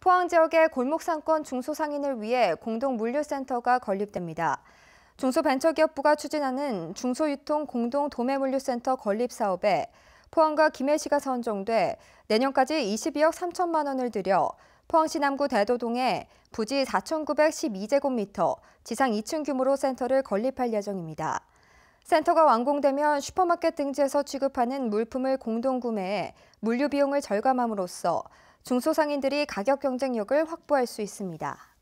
포항 지역의 골목상권 중소상인을 위해 공동물류센터가 건립됩니다. 중소벤처기업부가 추진하는 중소유통 공동 도매물류센터 건립 사업에 포항과 김해시가 선정돼 내년까지 22억 3천만 원을 들여 포항시 남구 대도동에 부지 4,912제곱미터, 지상 2층 규모로 센터를 건립할 예정입니다. 센터가 완공되면 슈퍼마켓 등지에서 취급하는 물품을 공동 구매해 물류 비용을 절감함으로써 중소상인들이 가격 경쟁력을 확보할 수 있습니다.